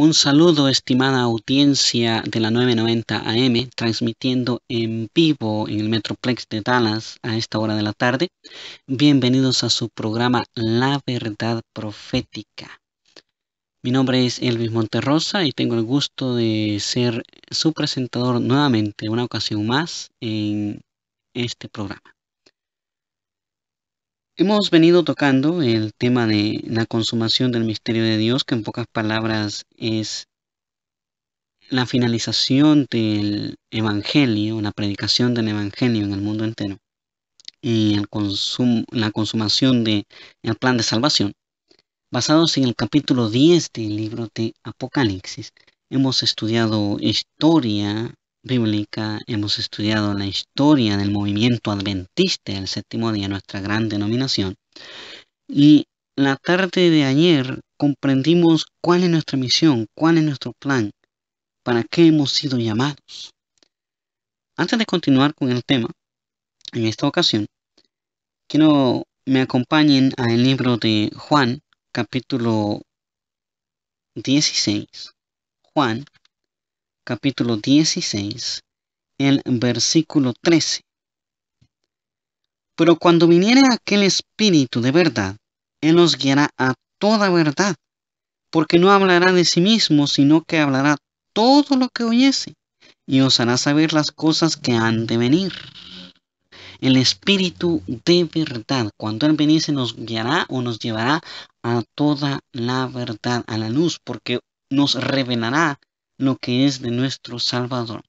Un saludo, estimada audiencia de la 990 AM, transmitiendo en vivo en el Metroplex de Dallas a esta hora de la tarde. Bienvenidos a su programa La Verdad Profética. Mi nombre es Elvis Monterrosa y tengo el gusto de ser su presentador nuevamente, una ocasión más, en este programa. Hemos venido tocando el tema de la consumación del misterio de Dios, que en pocas palabras es la finalización del Evangelio, la predicación del Evangelio en el mundo entero y la consumación del el plan de salvación. Basados en el capítulo 10 del libro de Apocalipsis, hemos estudiado historia bíblica hemos estudiado la historia del movimiento adventista del séptimo día, nuestra gran denominación. Y la tarde de ayer comprendimos cuál es nuestra misión, cuál es nuestro plan, para qué hemos sido llamados. Antes de continuar con el tema, en esta ocasión, quiero me acompañen al libro de Juan, capítulo 16. Juan, capítulo 16, el versículo 13. Pero cuando viniere aquel Espíritu de verdad, Él nos guiará a toda verdad, porque no hablará de sí mismo, sino que hablará todo lo que oyese, y os hará saber las cosas que han de venir. El Espíritu de verdad, cuando Él viniese, nos guiará o nos llevará a toda la verdad, a la luz, porque nos revelará lo que es de nuestro Salvador.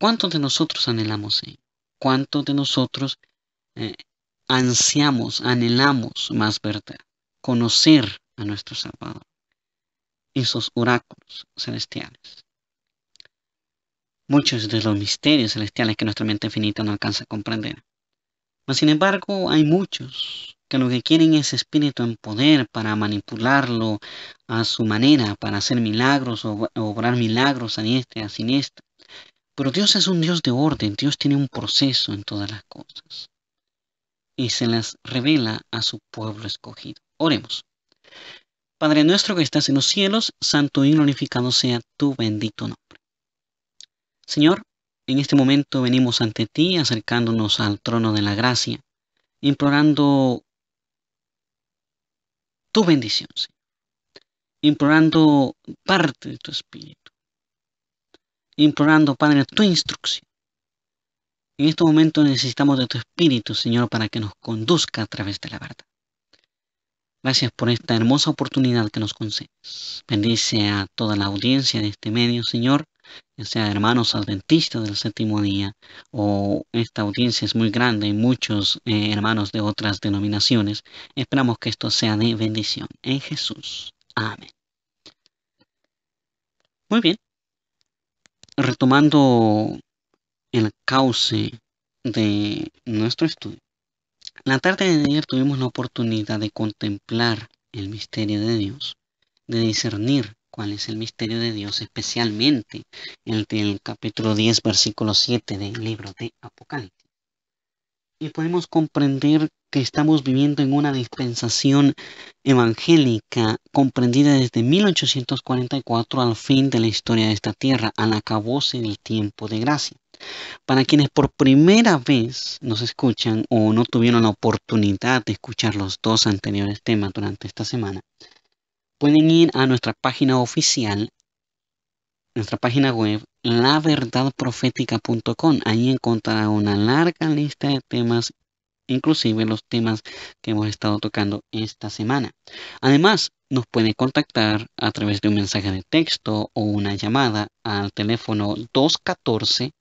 ¿Cuántos de nosotros anhelamos? Eh? ¿Cuántos de nosotros eh, ansiamos, anhelamos más verdad? Conocer a nuestro Salvador y sus oráculos celestiales. Muchos de los misterios celestiales que nuestra mente finita no alcanza a comprender. Mas, sin embargo, hay muchos que lo que quieren es espíritu en poder para manipularlo a su manera, para hacer milagros o obrar milagros a y a siniestra. Pero Dios es un Dios de orden, Dios tiene un proceso en todas las cosas y se las revela a su pueblo escogido. Oremos. Padre nuestro que estás en los cielos, santo y glorificado sea tu bendito nombre. Señor, en este momento venimos ante ti acercándonos al trono de la gracia, implorando tu bendición, Señor, implorando parte de tu espíritu, implorando, Padre, tu instrucción. En este momento necesitamos de tu espíritu, Señor, para que nos conduzca a través de la verdad. Gracias por esta hermosa oportunidad que nos concedes. Bendice a toda la audiencia de este medio, Señor ya sea hermanos adventistas del séptimo día, o esta audiencia es muy grande, y muchos eh, hermanos de otras denominaciones, esperamos que esto sea de bendición. En Jesús. Amén. Muy bien. Retomando el cauce de nuestro estudio. La tarde de ayer tuvimos la oportunidad de contemplar el misterio de Dios, de discernir cuál es el misterio de Dios, especialmente el del capítulo 10, versículo 7 del libro de Apocalipsis. Y podemos comprender que estamos viviendo en una dispensación evangélica comprendida desde 1844 al fin de la historia de esta tierra, al acabose el tiempo de gracia. Para quienes por primera vez nos escuchan o no tuvieron la oportunidad de escuchar los dos anteriores temas durante esta semana, pueden ir a nuestra página oficial, nuestra página web, laverdadprofética.com. Ahí encontrará una larga lista de temas, inclusive los temas que hemos estado tocando esta semana. Además, nos pueden contactar a través de un mensaje de texto o una llamada al teléfono 214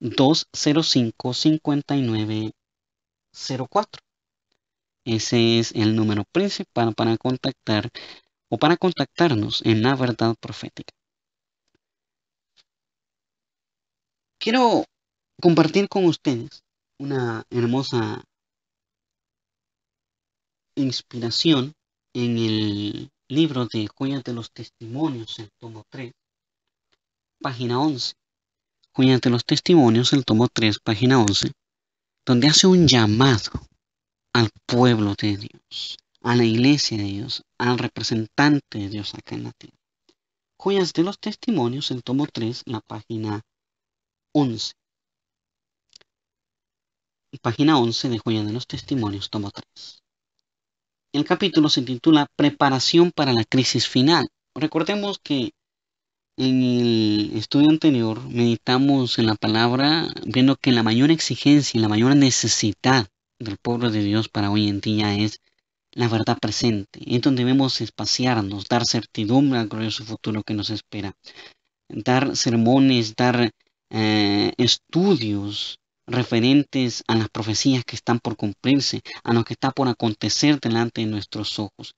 205 5904. Ese es el número principal para contactar o para contactarnos en la verdad profética. Quiero compartir con ustedes una hermosa inspiración en el libro de Juñas de los Testimonios, el tomo 3, página 11. Juñas de los Testimonios, el tomo 3, página 11, donde hace un llamado al pueblo de Dios a la iglesia de Dios, al representante de Dios acá en la tierra. Joyas de los Testimonios, el tomo 3, la página 11. Página 11 de Joyas de los Testimonios, tomo 3. El capítulo se titula Preparación para la crisis final. Recordemos que en el estudio anterior meditamos en la palabra viendo que la mayor exigencia y la mayor necesidad del pueblo de Dios para hoy en día es la verdad presente. Es donde debemos espaciarnos, dar certidumbre al glorioso futuro que nos espera. Dar sermones, dar eh, estudios referentes a las profecías que están por cumplirse, a lo que está por acontecer delante de nuestros ojos,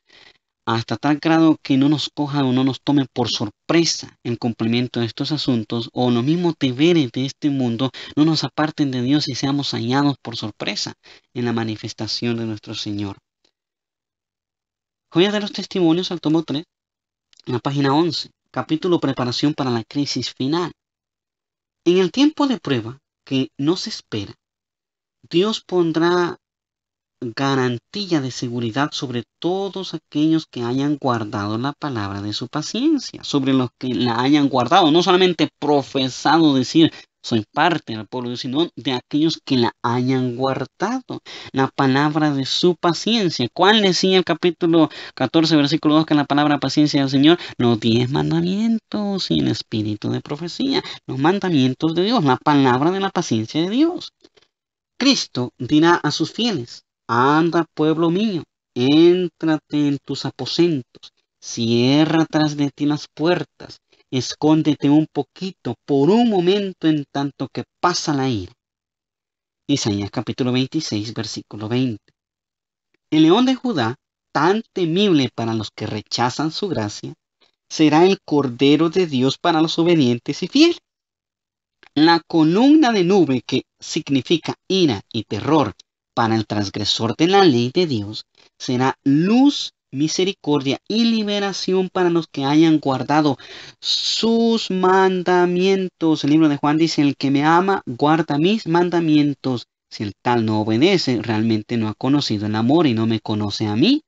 hasta tal grado que no nos cojan o no nos tomen por sorpresa el cumplimiento de estos asuntos o los mismos deberes de este mundo no nos aparten de Dios y seamos hallados por sorpresa en la manifestación de nuestro Señor a de los Testimonios al tomo 3, en la página 11, capítulo Preparación para la crisis final. En el tiempo de prueba que no se espera, Dios pondrá garantía de seguridad sobre todos aquellos que hayan guardado la palabra de su paciencia, sobre los que la hayan guardado, no solamente profesado decir, soy parte del pueblo de sino de aquellos que la hayan guardado. La palabra de su paciencia. ¿Cuál decía el capítulo 14, versículo 2, que la palabra paciencia del Señor? Los diez mandamientos y el espíritu de profecía. Los mandamientos de Dios, la palabra de la paciencia de Dios. Cristo dirá a sus fieles, anda pueblo mío, éntrate en tus aposentos, cierra tras de ti las puertas Escóndete un poquito, por un momento en tanto que pasa la ira. Isaías capítulo 26, versículo 20. El león de Judá, tan temible para los que rechazan su gracia, será el Cordero de Dios para los obedientes y fieles. La columna de nube que significa ira y terror para el transgresor de la ley de Dios será luz misericordia y liberación para los que hayan guardado sus mandamientos. El libro de Juan dice, el que me ama, guarda mis mandamientos. Si el tal no obedece, realmente no ha conocido el amor y no me conoce a mí.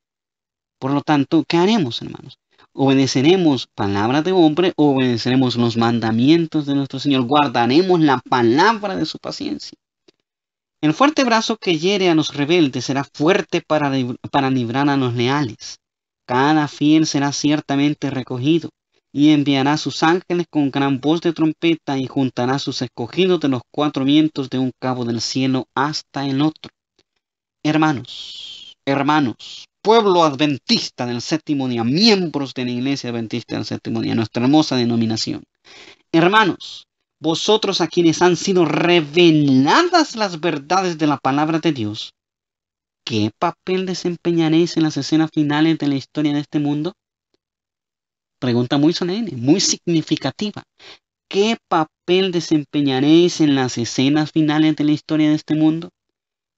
Por lo tanto, ¿qué haremos, hermanos? Obedeceremos palabra de hombre, obedeceremos los mandamientos de nuestro Señor, guardaremos la palabra de su paciencia. El fuerte brazo que hiere a los rebeldes será fuerte para, librar a los leales. Cada fiel será ciertamente recogido, y enviará sus ángeles con gran voz de trompeta y juntará sus escogidos de los cuatro vientos de un cabo del cielo hasta el otro. Hermanos, hermanos, pueblo adventista del séptimo día, miembros de la iglesia adventista del séptimo día, nuestra hermosa denominación. Hermanos, vosotros a quienes han sido reveladas las verdades de la palabra de Dios, ¿qué papel desempeñaréis en las escenas finales de la historia de este mundo? Pregunta muy solemne, muy significativa. ¿Qué papel desempeñaréis en las escenas finales de la historia de este mundo?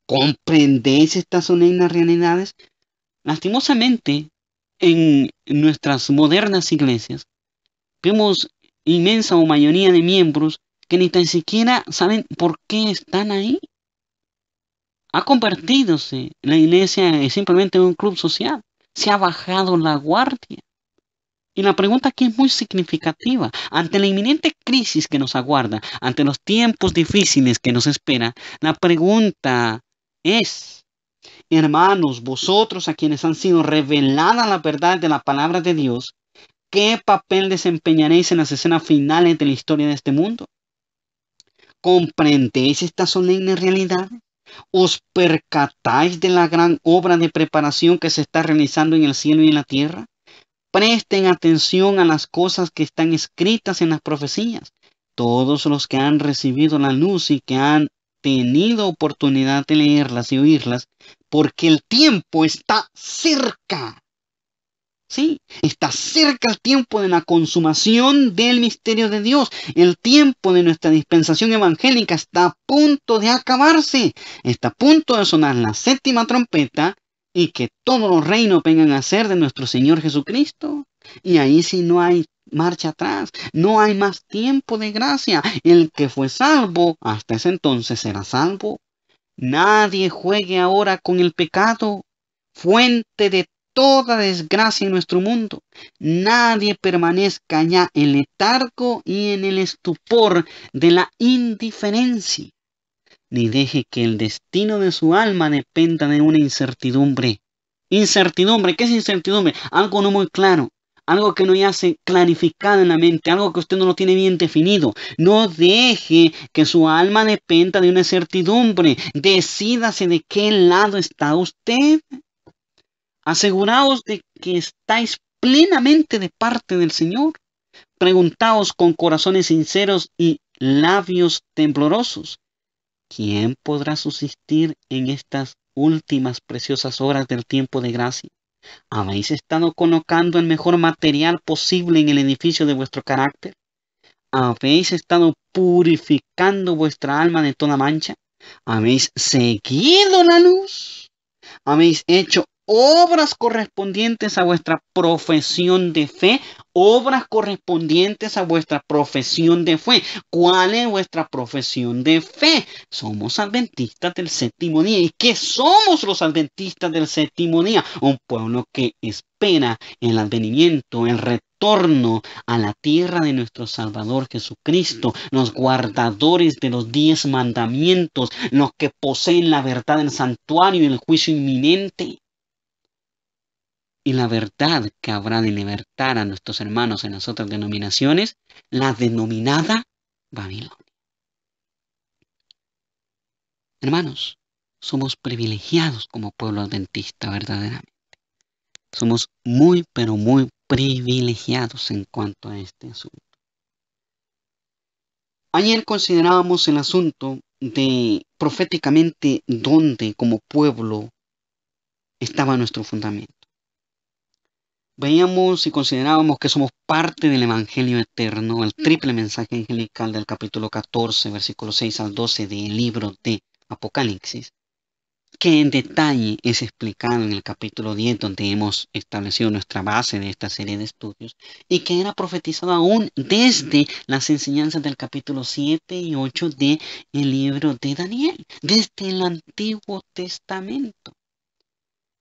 ¿Comprendéis estas solemnes realidades? Lastimosamente, en nuestras modernas iglesias, vemos inmensa o mayoría de miembros que ni tan siquiera saben por qué están ahí. Ha convertidose la iglesia eh, simplemente en un club social. Se ha bajado la guardia. Y la pregunta aquí es muy significativa. Ante la inminente crisis que nos aguarda, ante los tiempos difíciles que nos espera, la pregunta es, hermanos, vosotros a quienes han sido revelada la verdad de la palabra de Dios, ¿Qué papel desempeñaréis en las escenas finales de la historia de este mundo? ¿Comprendéis esta solemne realidad? ¿Os percatáis de la gran obra de preparación que se está realizando en el cielo y en la tierra? Presten atención a las cosas que están escritas en las profecías. Todos los que han recibido la luz y que han tenido oportunidad de leerlas y oírlas, porque el tiempo está cerca. ¿Sí? Está cerca el tiempo de la consumación del misterio de Dios. El tiempo de nuestra dispensación evangélica está a punto de acabarse. Está a punto de sonar la séptima trompeta y que todos los reinos vengan a ser de nuestro Señor Jesucristo. Y ahí sí no hay marcha atrás, no hay más tiempo de gracia. El que fue salvo hasta ese entonces será salvo. Nadie juegue ahora con el pecado, fuente de toda desgracia en nuestro mundo. Nadie permanezca ya en letargo y en el estupor de la indiferencia, ni deje que el destino de su alma dependa de una incertidumbre. Incertidumbre, ¿qué es incertidumbre? Algo no muy claro, algo que no ya se clarificado en la mente, algo que usted no lo tiene bien definido. No deje que su alma dependa de una incertidumbre. Decídase de qué lado está usted. Aseguraos de que estáis plenamente de parte del Señor. Preguntaos con corazones sinceros y labios temblorosos. ¿Quién podrá subsistir en estas últimas preciosas horas del tiempo de gracia? ¿Habéis estado colocando el mejor material posible en el edificio de vuestro carácter? ¿Habéis estado purificando vuestra alma de toda mancha? ¿Habéis seguido la luz? ¿Habéis hecho obras correspondientes a vuestra profesión de fe, obras correspondientes a vuestra profesión de fe. ¿Cuál es vuestra profesión de fe? Somos adventistas del séptimo día. ¿Y qué somos los adventistas del séptimo día? Un pueblo que espera el advenimiento, el retorno a la tierra de nuestro Salvador Jesucristo, los guardadores de los diez mandamientos, los que poseen la verdad del santuario y el juicio inminente y la verdad que habrá de libertar a nuestros hermanos en las otras denominaciones, la denominada Babilonia. Hermanos, somos privilegiados como pueblo adventista verdaderamente. Somos muy, pero muy privilegiados en cuanto a este asunto. Ayer considerábamos el asunto de proféticamente dónde como pueblo estaba nuestro fundamento veíamos y considerábamos que somos parte del Evangelio eterno, el mm. triple mensaje angelical del capítulo 14, versículo 6 al 12 del libro de Apocalipsis, que en detalle es explicado en el capítulo 10, donde hemos establecido nuestra base de esta serie de estudios, y que era profetizado aún desde las enseñanzas del capítulo 7 y 8 del el libro de Daniel, desde el Antiguo Testamento.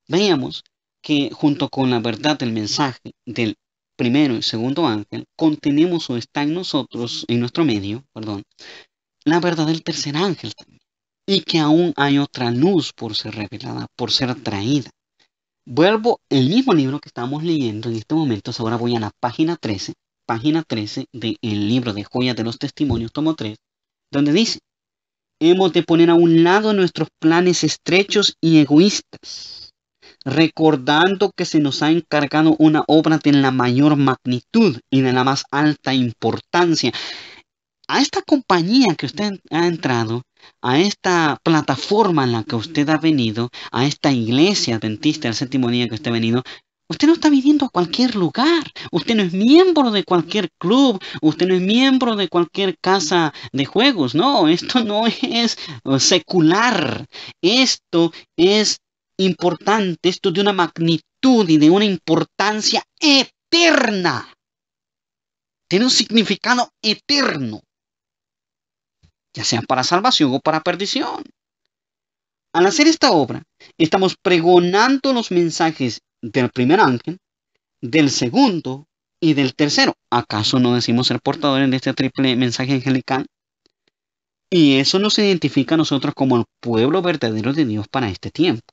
Veíamos que junto con la verdad del mensaje del primero y segundo ángel, contenemos o está en nosotros, en nuestro medio, perdón, la verdad del tercer ángel también. Y que aún hay otra luz por ser revelada, por ser traída Vuelvo el mismo libro que estamos leyendo en este momento ahora voy a la página 13, página 13 del libro de Joyas de los Testimonios, tomo 3, donde dice, hemos de poner a un lado nuestros planes estrechos y egoístas recordando que se nos ha encargado una obra de la mayor magnitud y de la más alta importancia. A esta compañía que usted ha entrado, a esta plataforma en la que usted ha venido, a esta iglesia dentista el séptimo día que usted ha venido, Usted no está viniendo a cualquier lugar. Usted no es miembro de cualquier club. Usted no es miembro de cualquier casa de juegos. No, esto no es secular. Esto es importante, esto de una magnitud y de una importancia eterna. Tiene un significado eterno, ya sea para salvación o para perdición. Al hacer esta obra, estamos pregonando los mensajes del primer ángel, del segundo y del tercero. ¿Acaso no decimos ser portadores de este triple mensaje angelical? Y eso nos identifica a nosotros como el pueblo verdadero de Dios para este tiempo.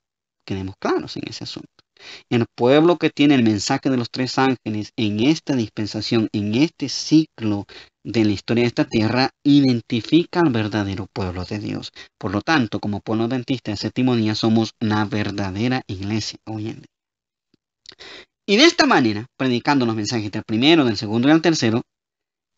Quedemos claros en ese asunto. El pueblo que tiene el mensaje de los tres ángeles en esta dispensación, en este ciclo de la historia de esta tierra, identifica al verdadero pueblo de Dios. Por lo tanto, como pueblo dentista de séptimo día, somos la verdadera iglesia hoy Y de esta manera, predicando los mensajes del primero, del segundo y del tercero,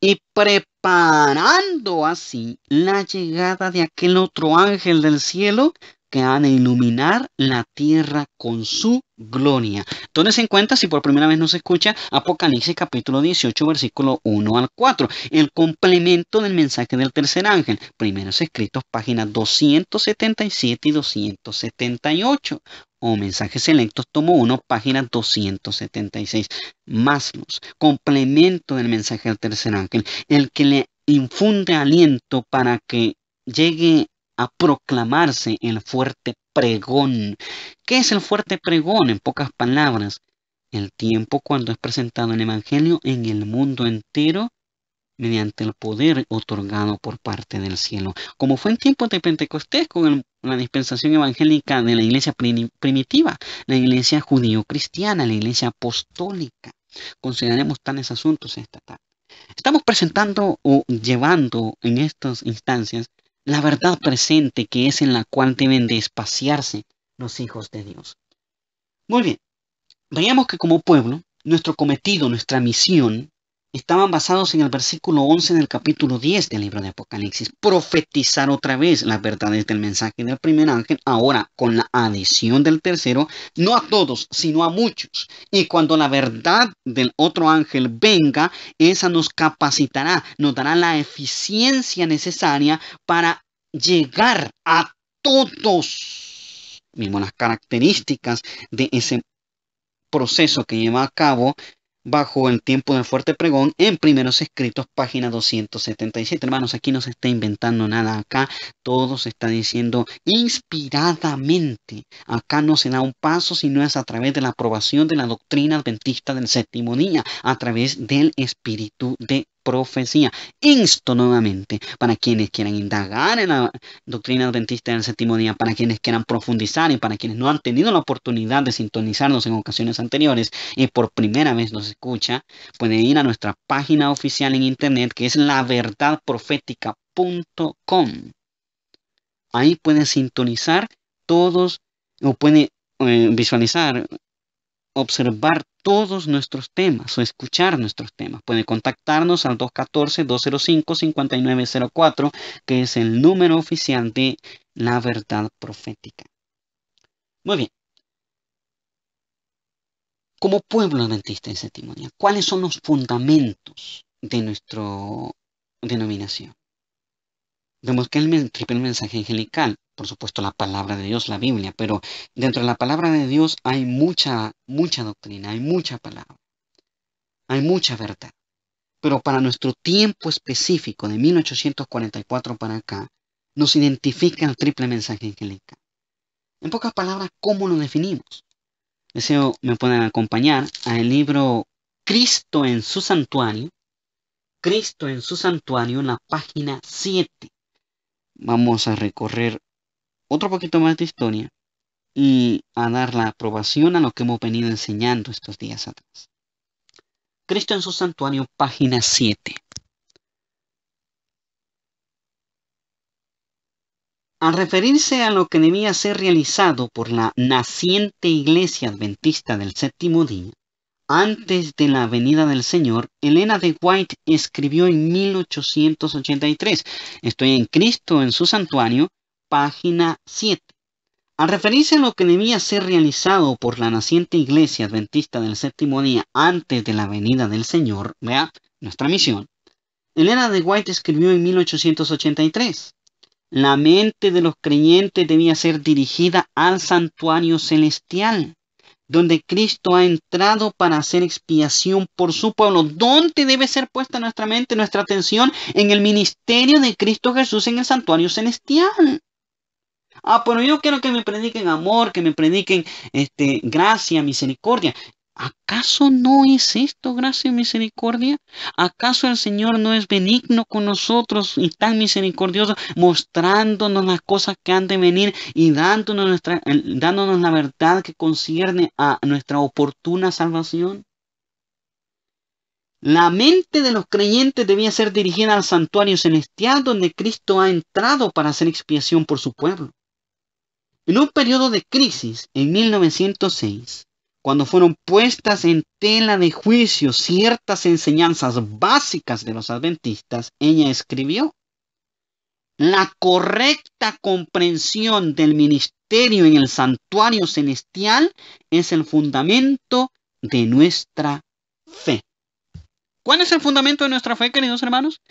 y preparando así la llegada de aquel otro ángel del cielo que han de iluminar la tierra con su gloria. entonces en cuenta si por primera vez no se escucha, Apocalipsis capítulo 18, versículo 1 al 4, el complemento del mensaje del tercer ángel, primeros escritos, páginas 277 y 278 o Mensajes Selectos, tomo 1, página 276. más los complemento del mensaje del tercer ángel, el que le infunde aliento para que llegue a proclamarse el fuerte pregón. ¿Qué es el fuerte pregón? En pocas palabras, el tiempo cuando es presentado el Evangelio en el mundo entero mediante el poder otorgado por parte del cielo. Como fue en tiempos de Pentecostés con la dispensación evangélica de la iglesia primitiva, la iglesia judío-cristiana, la iglesia apostólica. Consideraremos tales asuntos esta tarde. Estamos presentando o llevando en estas instancias la verdad presente que es en la cual deben de espaciarse los hijos de Dios. Muy bien, veamos que como pueblo, nuestro cometido, nuestra misión, estaban basados en el versículo 11 del capítulo 10 del libro de Apocalipsis. Profetizar otra vez las verdades del mensaje del primer ángel, ahora con la adición del tercero, no a todos, sino a muchos. Y cuando la verdad del otro ángel venga, esa nos capacitará, nos dará la eficiencia necesaria para llegar a todos. Mismo las características de ese proceso que lleva a cabo bajo el tiempo de fuerte pregón en primeros escritos, página 277. Hermanos, aquí no se está inventando nada, acá todo se está diciendo inspiradamente. Acá no se da un paso, si no es a través de la aprobación de la doctrina adventista del séptimo día, a través del Espíritu de profecía. Insto nuevamente para quienes quieran indagar en la doctrina adventista del séptimo día, para quienes quieran profundizar y para quienes no han tenido la oportunidad de sintonizarnos en ocasiones anteriores y por primera vez nos escucha, pueden ir a nuestra página oficial en internet que es laverdadprofética.com. Ahí pueden sintonizar todos o pueden eh, visualizar observar todos nuestros temas o escuchar nuestros temas. Puede contactarnos al 214-205-5904, que es el número oficial de la verdad profética. Muy bien. Como pueblo adventista y testimonio, ¿cuáles son los fundamentos de nuestra denominación? Vemos que el triple mensaje angelical, por supuesto la palabra de Dios, la Biblia, pero dentro de la palabra de Dios hay mucha, mucha doctrina, hay mucha palabra, hay mucha verdad. Pero para nuestro tiempo específico de 1844 para acá, nos identifica el triple mensaje angelical. En pocas palabras, ¿cómo lo definimos? Deseo me puedan acompañar al libro Cristo en su santuario, Cristo en su santuario, en la página 7 vamos a recorrer otro poquito más de historia y a dar la aprobación a lo que hemos venido enseñando estos días atrás. Cristo en su santuario, página 7. Al referirse a lo que debía ser realizado por la naciente iglesia adventista del séptimo día, antes de la venida del Señor, Elena de White escribió en 1883, Estoy en Cristo en su santuario, página 7. Al referirse a lo que debía ser realizado por la naciente iglesia adventista del séptimo día antes de la venida del Señor, vea, nuestra misión, Elena de White escribió en 1883, la mente de los creyentes debía ser dirigida al santuario celestial donde Cristo ha entrado para hacer expiación por su pueblo, donde debe ser puesta nuestra mente, nuestra atención en el ministerio de Cristo Jesús en el santuario celestial. Ah, pero yo quiero que me prediquen amor, que me prediquen este, gracia, misericordia. ¿Acaso no es esto gracia y misericordia? ¿Acaso el Señor no es benigno con nosotros y tan misericordioso, mostrándonos las cosas que han de venir y dándonos, la verdad que concierne a nuestra oportuna salvación? La mente de los creyentes debía ser dirigida al santuario celestial donde Cristo ha entrado para hacer expiación por su pueblo. En un periodo de crisis, en 1906, cuando fueron puestas en tela de juicio ciertas enseñanzas básicas de los adventistas, ella escribió, la correcta comprensión del ministerio en el santuario celestial es el fundamento de nuestra fe. ¿Cuál es el fundamento de nuestra fe, queridos hermanos?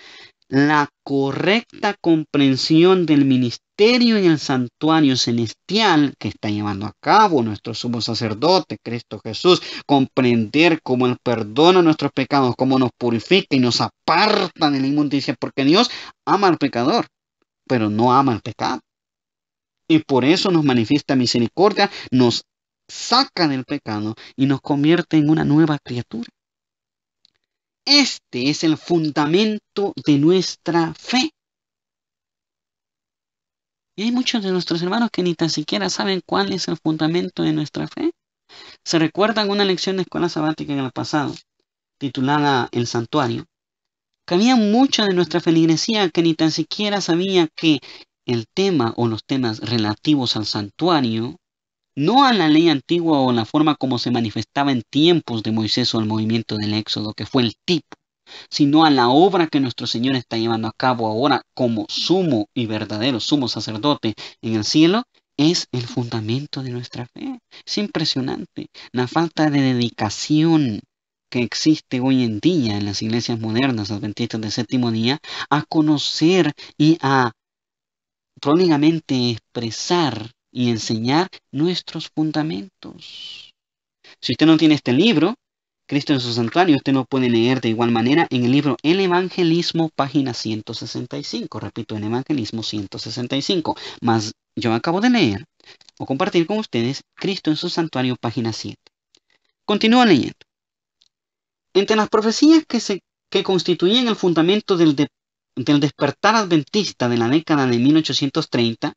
la correcta comprensión del ministerio y el santuario celestial que está llevando a cabo nuestro sumo sacerdote, Cristo Jesús, comprender cómo Él perdona nuestros pecados, cómo nos purifica y nos aparta de la inmundicia, porque Dios ama al pecador, pero no ama al pecado. Y por eso nos manifiesta misericordia, nos saca del pecado y nos convierte en una nueva criatura. Este es el fundamento de nuestra fe. Y hay muchos de nuestros hermanos que ni tan siquiera saben cuál es el fundamento de nuestra fe. Se recuerdan una lección de escuela sabática en el pasado, titulada El Santuario, que había mucha de nuestra feligresía que ni tan siquiera sabía que el tema o los temas relativos al santuario no a la ley antigua o la forma como se manifestaba en tiempos de Moisés o el movimiento del Éxodo, que fue el tipo, sino a la obra que nuestro Señor está llevando a cabo ahora como sumo y verdadero sumo sacerdote en el cielo, es el fundamento de nuestra fe. Es impresionante la falta de dedicación que existe hoy en día en las iglesias modernas adventistas del séptimo día a conocer y a pródigamente expresar y enseñar nuestros fundamentos. Si usted no tiene este libro, Cristo en su santuario, usted no puede leer de igual manera en el libro El Evangelismo, página 165. Repito, el Evangelismo 165. Más yo acabo de leer o compartir con ustedes Cristo en su santuario, página 7. Continúa leyendo. Entre las profecías que, se, que constituyen el fundamento del, del despertar adventista de la década de 1830,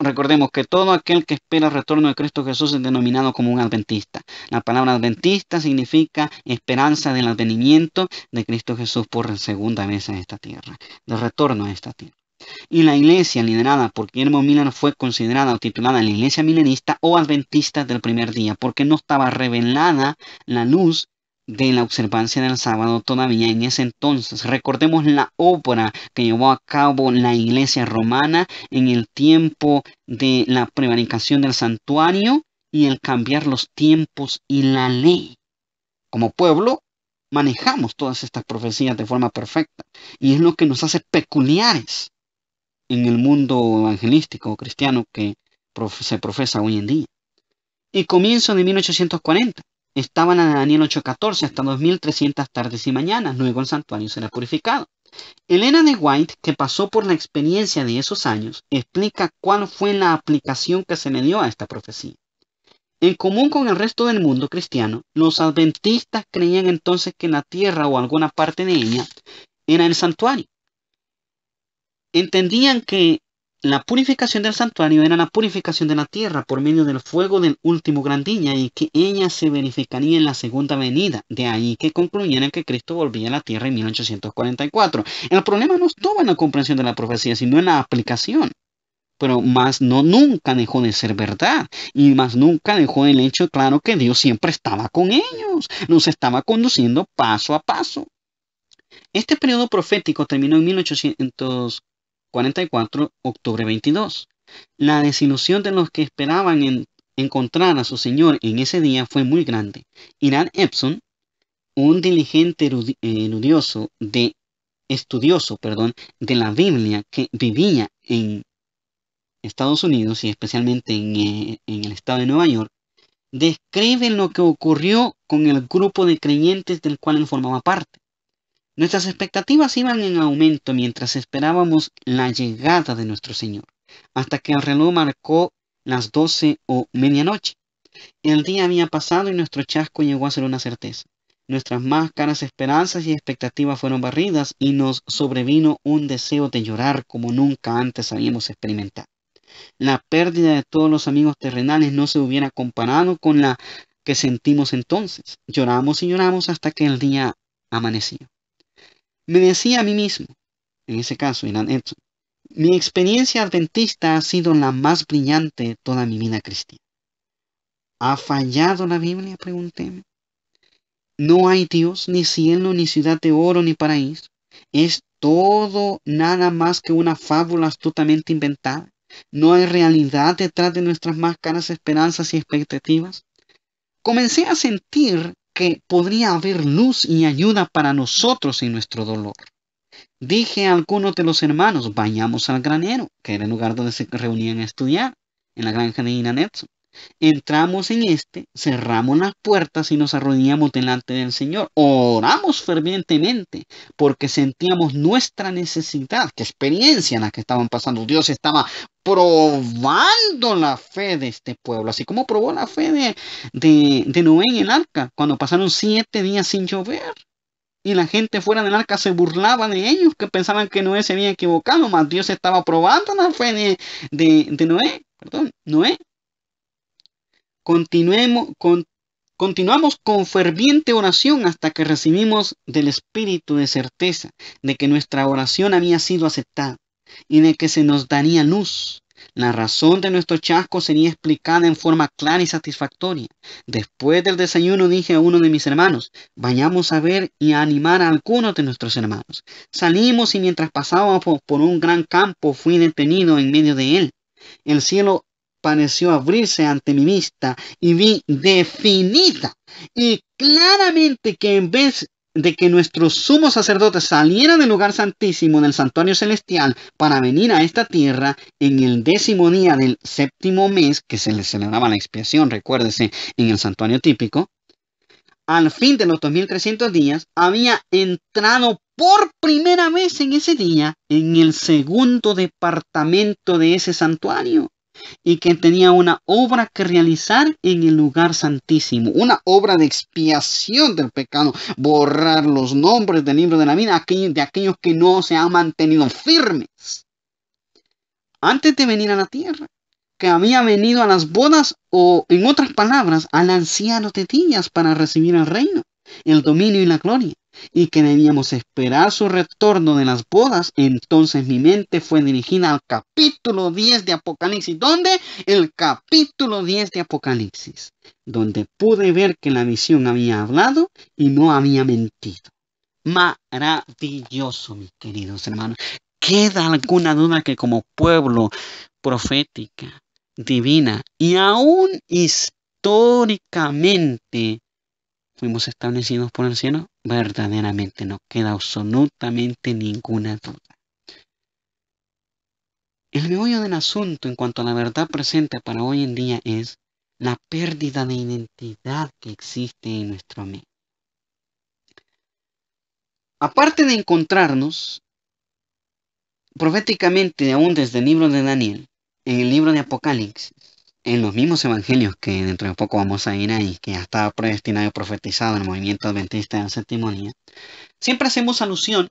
Recordemos que todo aquel que espera el retorno de Cristo Jesús es denominado como un adventista. La palabra adventista significa esperanza del advenimiento de Cristo Jesús por segunda vez en esta tierra, de retorno a esta tierra. Y la iglesia liderada por Guillermo Milano fue considerada o titulada la iglesia milenista o adventista del primer día, porque no estaba revelada la luz de la observancia del sábado todavía en ese entonces. Recordemos la obra que llevó a cabo la iglesia romana en el tiempo de la prevaricación del santuario y el cambiar los tiempos y la ley. Como pueblo, manejamos todas estas profecías de forma perfecta y es lo que nos hace peculiares en el mundo evangelístico cristiano que se profesa hoy en día. Y comienzo de 1840 Estaban en Daniel 8:14 hasta 2300 tardes y mañanas, luego el santuario será purificado. Elena de White, que pasó por la experiencia de esos años, explica cuál fue la aplicación que se le dio a esta profecía. En común con el resto del mundo cristiano, los adventistas creían entonces que la tierra o alguna parte de ella era el santuario. Entendían que la purificación del santuario era la purificación de la tierra por medio del fuego del último gran y que ella se verificaría en la segunda venida. De ahí que concluyeran que Cristo volvía a la tierra en 1844. El problema no estuvo en la comprensión de la profecía, sino en la aplicación. Pero más no nunca dejó de ser verdad. Y más nunca dejó el hecho claro que Dios siempre estaba con ellos. Nos estaba conduciendo paso a paso. Este periodo profético terminó en 1800. 44, octubre 22. La desilusión de los que esperaban encontrar a su señor en ese día fue muy grande. Irán Epson, un diligente eh, de, estudioso perdón, de la Biblia que vivía en Estados Unidos y especialmente en, eh, en el estado de Nueva York, describe lo que ocurrió con el grupo de creyentes del cual él formaba parte. Nuestras expectativas iban en aumento mientras esperábamos la llegada de nuestro Señor, hasta que el reloj marcó las doce o medianoche. El día había pasado y nuestro chasco llegó a ser una certeza. Nuestras más caras esperanzas y expectativas fueron barridas y nos sobrevino un deseo de llorar como nunca antes habíamos experimentado. La pérdida de todos los amigos terrenales no se hubiera comparado con la que sentimos entonces. Lloramos y lloramos hasta que el día amaneció. Me decía a mí mismo, en ese caso Irán Edson, mi experiencia adventista ha sido la más brillante de toda mi vida cristiana. ¿Ha fallado la Biblia? Pregunté. No hay Dios, ni cielo, ni ciudad de oro, ni paraíso. Es todo nada más que una fábula astutamente inventada. No hay realidad detrás de nuestras más caras esperanzas y expectativas. Comencé a sentir que podría haber luz y ayuda para nosotros en nuestro dolor. Dije a algunos de los hermanos, vayamos al granero, que era el lugar donde se reunían a estudiar, en la granja de Inanetsu entramos en este, cerramos las puertas y nos arrodillamos delante del Señor. Oramos fervientemente porque sentíamos nuestra necesidad, qué experiencia en la que estaban pasando. Dios estaba probando la fe de este pueblo, así como probó la fe de, de, Noé en el arca, cuando pasaron siete días sin llover. Y la gente fuera del arca se burlaba de ellos, que pensaban que Noé se había equivocado, mas Dios estaba probando la fe de, de Noé. Perdón, Noé Continuemos, con, continuamos con ferviente oración hasta que recibimos del Espíritu de certeza de que nuestra oración había sido aceptada y de que se nos daría luz. La razón de nuestro chasco sería explicada en forma clara y satisfactoria. Después del desayuno dije a uno de mis hermanos, vayamos a ver y a animar a algunos de nuestros hermanos. Salimos y mientras pasábamos por un gran campo fui detenido en medio de él. El cielo pareció abrirse ante mi vista y vi definida y claramente que en vez de que nuestro sumo sacerdote saliera del lugar santísimo del santuario celestial para venir a esta tierra en el décimo día del séptimo mes, que se le celebraba la expiación, recuérdese, en el santuario típico, al fin de los 2300 días, había entrado por primera vez en ese día en el segundo departamento de ese santuario y que tenía una obra que realizar en el lugar santísimo, una obra de expiación del pecado, borrar los nombres del libro de la vida de aquellos que no se han mantenido firmes. Antes de venir a la tierra, que había venido a las bodas o, en otras palabras, al anciano de para recibir el reino, el dominio y la gloria y que debíamos esperar su retorno de las bodas, entonces mi mente fue dirigida al capítulo 10 de Apocalipsis. ¿Dónde? El capítulo 10 de Apocalipsis, donde pude ver que la visión había hablado y no había mentido. Maravilloso, mis queridos hermanos. ¿Queda alguna duda que como pueblo profética, divina y aún históricamente fuimos establecidos por el cielo? verdaderamente no queda absolutamente ninguna duda. El meollo del asunto en cuanto a la verdad presente para hoy en día es la pérdida de identidad que existe en nuestro medio. Aparte de encontrarnos proféticamente aún desde el libro de Daniel, en el libro de Apocalipsis, en los mismos evangelios que dentro de poco vamos a ir ahí, que ya estaba predestinado y profetizado en el movimiento adventista de la séptima siempre hacemos alusión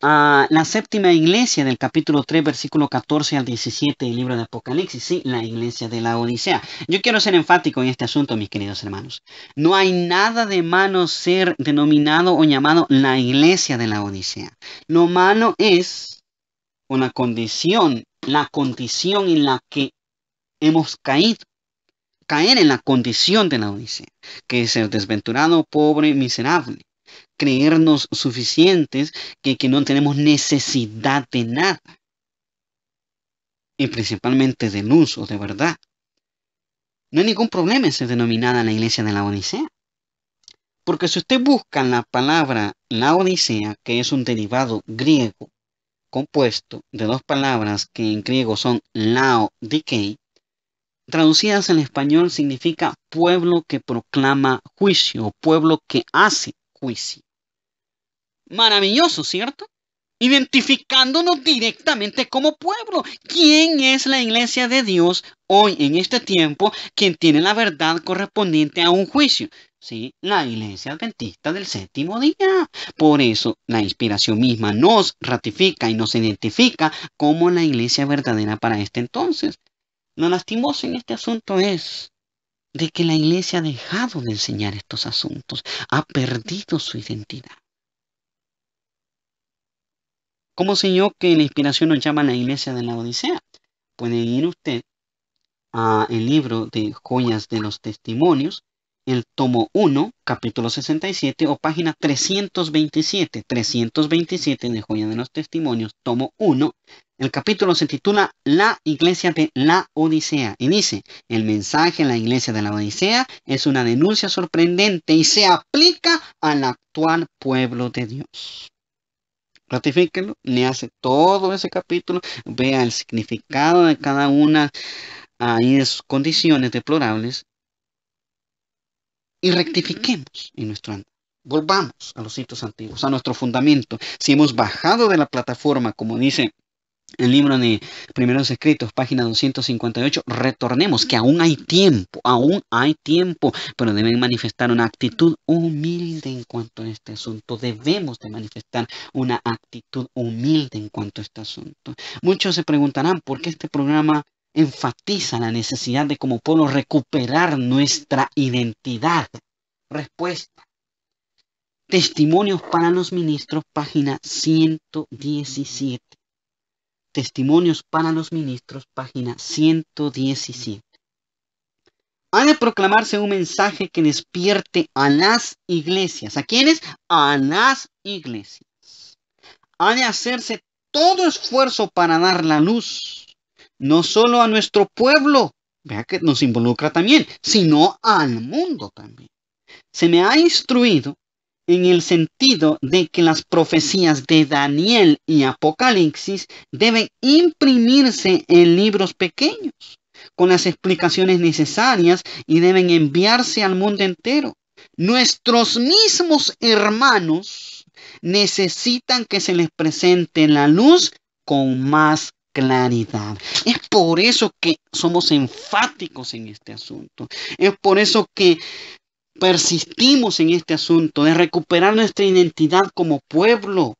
a la séptima iglesia del capítulo 3, versículo 14 al 17 del libro de Apocalipsis, sí, la iglesia de la Odisea. Yo quiero ser enfático en este asunto, mis queridos hermanos. No hay nada de malo ser denominado o llamado la iglesia de la Odisea. Lo malo es una condición, la condición en la que hemos caído, caer en la condición de la odisea, que es ser desventurado, pobre, miserable, creernos suficientes que, que no tenemos necesidad de nada, y principalmente del uso de verdad. No hay ningún problema en ser denominada la iglesia de la odisea. Porque si usted busca la palabra la Odisea, que es un derivado griego compuesto de dos palabras que en griego son lao traducidas en español significa pueblo que proclama juicio, pueblo que hace juicio. Maravilloso, ¿cierto? Identificándonos directamente como pueblo. ¿Quién es la iglesia de Dios hoy en este tiempo quien tiene la verdad correspondiente a un juicio? Sí, la iglesia adventista del séptimo día. Por eso la inspiración misma nos ratifica y nos identifica como la iglesia verdadera para este entonces. Lo lastimoso en este asunto es de que la iglesia ha dejado de enseñar estos asuntos, ha perdido su identidad. ¿Cómo yo que la inspiración nos llama a la iglesia de la Odisea? Puede ir usted al libro de Joyas de los Testimonios, el tomo 1, capítulo 67 o página 327, 327 de Joyas de los Testimonios, tomo 1, el capítulo se titula La iglesia de la Odisea y dice, el mensaje en la iglesia de la Odisea es una denuncia sorprendente y se aplica al actual pueblo de Dios. Ratifíquenlo, le hace todo ese capítulo, vea el significado de cada una ahí de sus condiciones deplorables y rectifiquemos en nuestro Volvamos a los sitios antiguos, a nuestro fundamento. Si hemos bajado de la plataforma, como dice el libro de Primeros Escritos, página 258, retornemos que aún hay tiempo, aún hay tiempo, pero deben manifestar una actitud humilde en cuanto a este asunto. Debemos de manifestar una actitud humilde en cuanto a este asunto. Muchos se preguntarán por qué este programa enfatiza la necesidad de como pueblo recuperar nuestra identidad. Respuesta. Testimonios para los ministros, página 117. Testimonios para los Ministros, página 117. Ha de proclamarse un mensaje que despierte a las iglesias. ¿A quiénes? A las iglesias. Ha de hacerse todo esfuerzo para dar la luz, no solo a nuestro pueblo, vea que nos involucra también, sino al mundo también. Se me ha instruido en el sentido de que las profecías de Daniel y Apocalipsis deben imprimirse en libros pequeños, con las explicaciones necesarias y deben enviarse al mundo entero. Nuestros mismos hermanos necesitan que se les presente la luz con más claridad. Es por eso que somos enfáticos en este asunto. Es por eso que persistimos en este asunto de recuperar nuestra identidad como pueblo.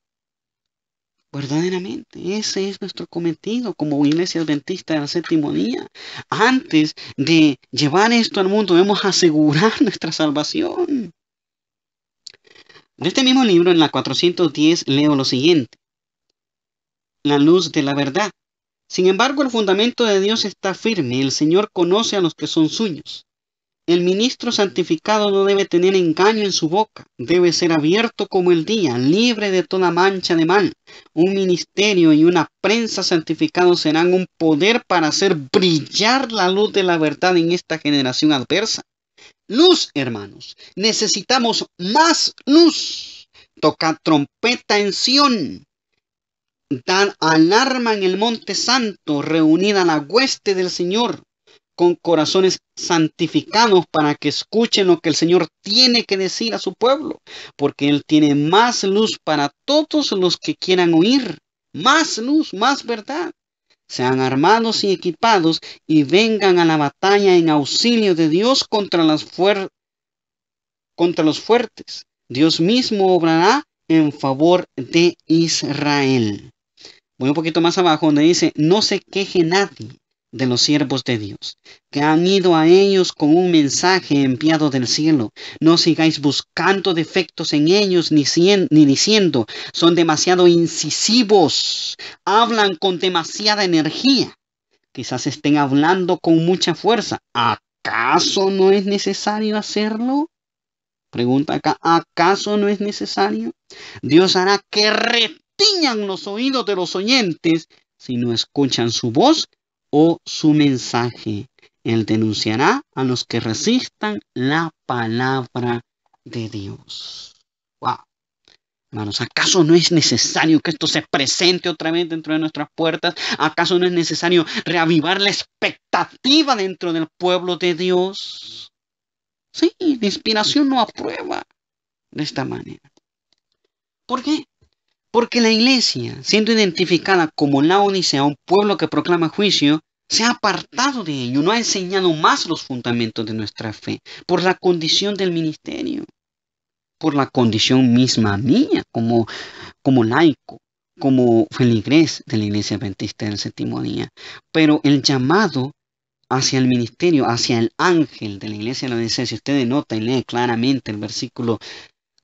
Verdaderamente, ese es nuestro cometido como iglesia adventista del séptimo día. Antes de llevar esto al mundo, debemos asegurar nuestra salvación. De este mismo libro, en la 410, leo lo siguiente. La luz de la verdad. Sin embargo, el fundamento de Dios está firme. El Señor conoce a los que son suyos. El ministro santificado no debe tener engaño en su boca, debe ser abierto como el día, libre de toda mancha de mal. Un ministerio y una prensa santificados serán un poder para hacer brillar la luz de la verdad en esta generación adversa. Luz, hermanos, necesitamos más luz. Toca trompeta en Sión, dan alarma en el monte santo, reunida la hueste del Señor con corazones santificados para que escuchen lo que el Señor tiene que decir a su pueblo, porque Él tiene más luz para todos los que quieran oír, más luz, más verdad. Sean armados y equipados y vengan a la batalla en auxilio de Dios contra, las fuer contra los fuertes. Dios mismo obrará en favor de Israel. Voy un poquito más abajo donde dice, no se queje nadie de los siervos de Dios, que han ido a ellos con un mensaje enviado del cielo. No sigáis buscando defectos en ellos ni, diciendo, son demasiado incisivos, hablan con demasiada energía, quizás estén hablando con mucha fuerza. ¿Acaso no es necesario hacerlo? Pregunta acá, ¿acaso no es necesario? Dios hará que retiñan los oídos de los oyentes si no escuchan su voz o su mensaje. Él denunciará a los que resistan la palabra de Dios. Wow. Hermanos, ¿acaso no es necesario que esto se presente otra vez dentro de nuestras puertas? ¿Acaso no es necesario reavivar la expectativa dentro del pueblo de Dios? Sí, la inspiración no aprueba de esta manera. ¿Por qué? Porque la iglesia, siendo identificada como la Odisea, un pueblo que proclama juicio, se ha apartado de ello, no ha enseñado más los fundamentos de nuestra fe, por la condición del ministerio, por la condición misma mía como, como laico, como feligrés de la iglesia adventista del séptimo día. Pero el llamado hacia el ministerio, hacia el ángel de la iglesia de la Odisea, si usted denota y lee claramente el versículo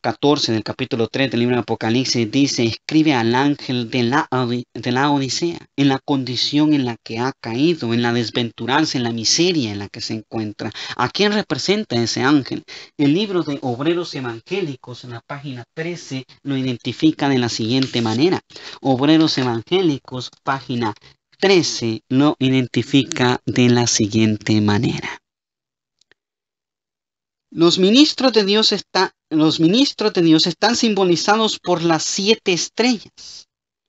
14 del capítulo 3 del libro de Apocalipsis dice, escribe al ángel de la, de la Odisea, en la condición en la que ha caído, en la desventuranza, en la miseria en la que se encuentra. ¿A quién representa ese ángel? El libro de Obreros Evangélicos en la página 13 lo identifica de la siguiente manera. Obreros Evangélicos, página 13, lo identifica de la siguiente manera. Los ministros de Dios, los ministros de Dios están simbolizados por las siete estrellas,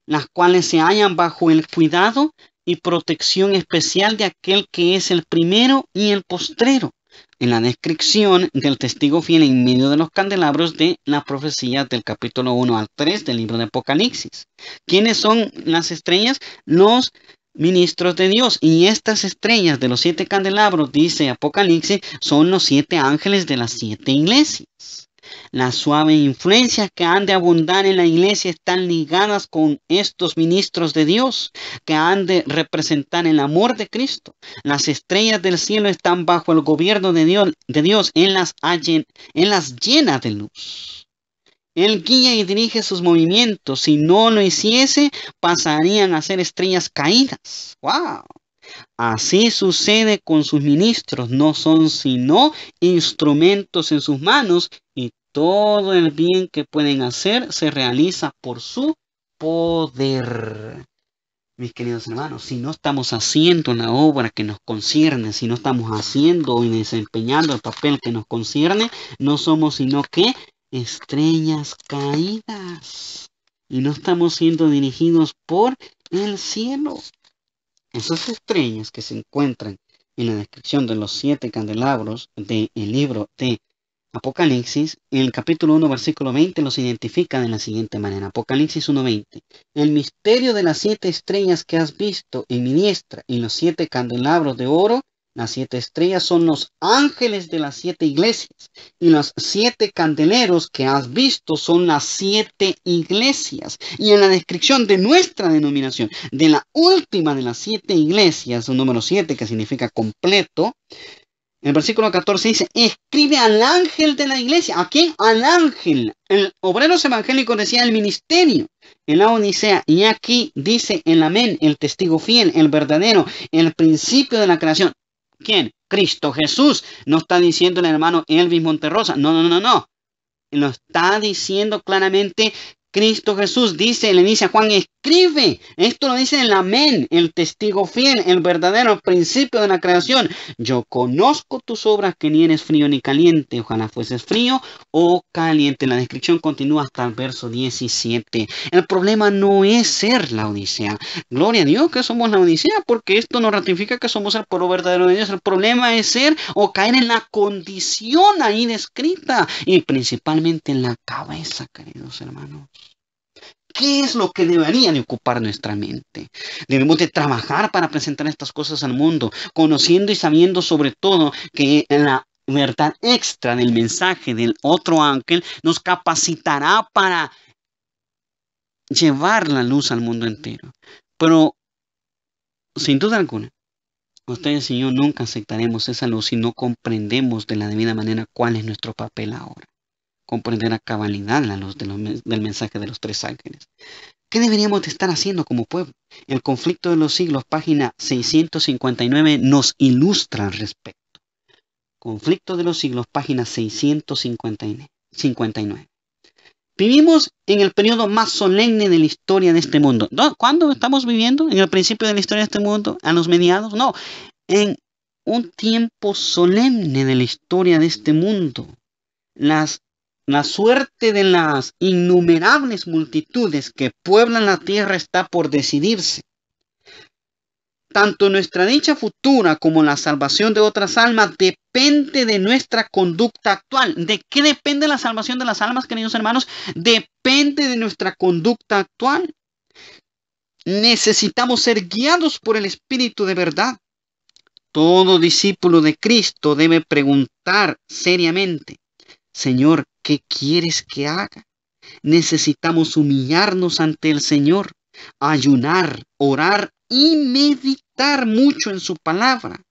las cuales se hallan bajo el cuidado y protección especial de aquel que es el primero y el postrero, en la descripción del testigo fiel en medio de los candelabros de la profecía del capítulo 1 al 3 del libro de Apocalipsis. ¿Quiénes son las estrellas? Los ministros de Dios. Y estas estrellas de los siete candelabros, dice Apocalipsis, son los siete ángeles de las siete iglesias. Las suaves influencias que han de abundar en la iglesia están ligadas con estos ministros de Dios, que han de representar el amor de Cristo. Las estrellas del cielo están bajo el gobierno de Dios, en, las, en las llenas de luz. Él guía y dirige sus movimientos. Si no lo hiciese, pasarían a ser estrellas caídas. ¡Wow! Así sucede con sus ministros. No son sino instrumentos en sus manos y todo el bien que pueden hacer se realiza por su poder. Mis queridos hermanos, si no estamos haciendo la obra que nos concierne, si no estamos haciendo y desempeñando el papel que nos concierne, no somos sino que estrellas caídas y no estamos siendo dirigidos por el cielo. Esas estrellas que se encuentran en la descripción de los siete candelabros del el libro de Apocalipsis, en el capítulo 1, versículo 20, los identifica de la siguiente manera. Apocalipsis 1.20. El misterio de las siete estrellas que has visto en mi diestra y los siete candelabros de oro las siete estrellas son los ángeles de las siete iglesias y los siete candeleros que has visto son las siete iglesias. Y en la descripción de nuestra denominación, de la última de las siete iglesias, un número siete que significa completo, en el versículo 14 dice, escribe al ángel de la iglesia. ¿A quién? Al ángel. El obrero evangélico decía el ministerio. En la Y aquí dice el amén, el testigo fiel, el verdadero, el principio de la creación. ¿Quién? Cristo Jesús. No está diciendo el hermano Elvis Monterrosa. No, no, no, no. No está diciendo claramente Cristo Jesús dice, en dice a Juan, escribe. Esto lo dice el amén, el testigo fiel, el verdadero principio de la creación. Yo conozco tus obras que ni eres frío ni caliente. Ojalá fueses frío o caliente. La descripción continúa hasta el verso 17. El problema no es ser la Odisea. Gloria a Dios que somos la Odisea porque esto nos ratifica que somos el pueblo verdadero de Dios. El problema es ser o caer en la condición ahí descrita y principalmente en la cabeza, queridos hermanos. ¿Qué es lo que debería ocupar nuestra mente? Debemos de trabajar para presentar estas cosas al mundo, conociendo y sabiendo sobre todo que la verdad extra del mensaje del otro ángel nos capacitará para llevar la luz al mundo entero. Pero, sin duda alguna, ustedes y yo nunca aceptaremos esa luz si no comprendemos de la debida manera cuál es nuestro papel ahora comprender a cabalidad la los, del mensaje de los tres ángeles. ¿Qué deberíamos de estar haciendo como pueblo? El conflicto de los siglos, página 659, nos ilustra al respecto. Conflicto de los siglos, página 659. Vivimos en el periodo más solemne de la historia de este mundo. ¿No? ¿Cuándo estamos viviendo? ¿En el principio de la historia de este mundo? ¿A los mediados? No, en un tiempo solemne de la historia de este mundo. Las la suerte de las innumerables multitudes que pueblan la tierra está por decidirse. Tanto nuestra dicha futura como la salvación de otras almas depende de nuestra conducta actual. ¿De qué depende la salvación de las almas, queridos hermanos? Depende de nuestra conducta actual. Necesitamos ser guiados por el Espíritu de verdad. Todo discípulo de Cristo debe preguntar seriamente, Señor, ¿Qué quieres que haga? Necesitamos humillarnos ante el Señor, ayunar, orar y meditar mucho en su palabra.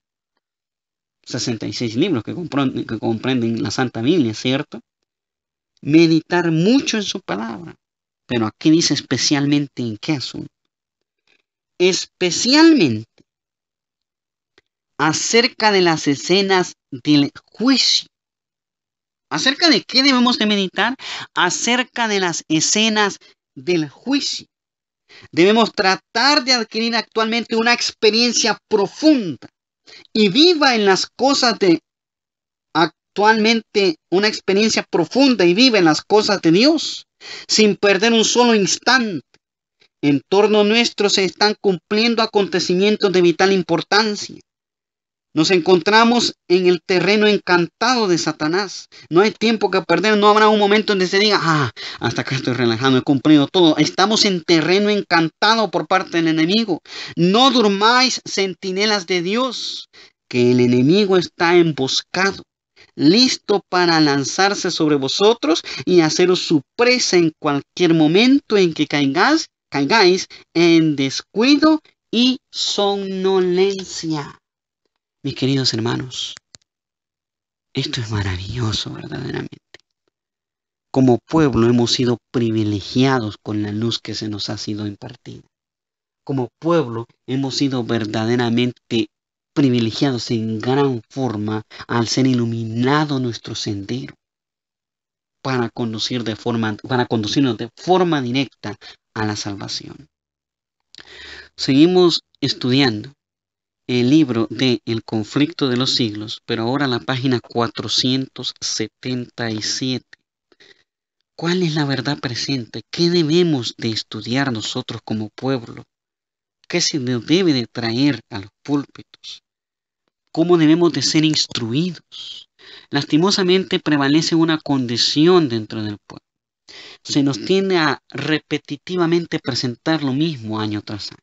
66 libros que comprenden, que comprenden la Santa Biblia, ¿cierto? Meditar mucho en su palabra. Pero aquí dice especialmente en qué asunto. Especialmente acerca de las escenas del juicio ¿Acerca de qué debemos de meditar? Acerca de las escenas del juicio. Debemos tratar de adquirir actualmente una experiencia profunda y viva en las cosas de actualmente una experiencia profunda y viva en las cosas de Dios, sin perder un solo instante. En torno nuestro se están cumpliendo acontecimientos de vital importancia. Nos encontramos en el terreno encantado de Satanás. No hay tiempo que perder, no habrá un momento en que se diga, ah, hasta acá estoy relajando, he cumplido todo. Estamos en terreno encantado por parte del enemigo. No durmáis, centinelas de Dios, que el enemigo está emboscado, listo para lanzarse sobre vosotros y haceros su presa en cualquier momento en que caigáis, caigáis en descuido y somnolencia. Mis queridos hermanos, esto es maravilloso verdaderamente. Como pueblo hemos sido privilegiados con la luz que se nos ha sido impartida. Como pueblo hemos sido verdaderamente privilegiados en gran forma al ser iluminado nuestro sendero para conducir de forma para conducirnos de forma directa a la salvación. Seguimos estudiando el libro de El conflicto de los siglos, pero ahora la página 477. ¿Cuál es la verdad presente? ¿Qué debemos de estudiar nosotros como pueblo? ¿Qué se nos debe de traer a los púlpitos? ¿Cómo debemos de ser instruidos? Lastimosamente prevalece una condición dentro del pueblo. Se nos tiene a repetitivamente presentar lo mismo año tras año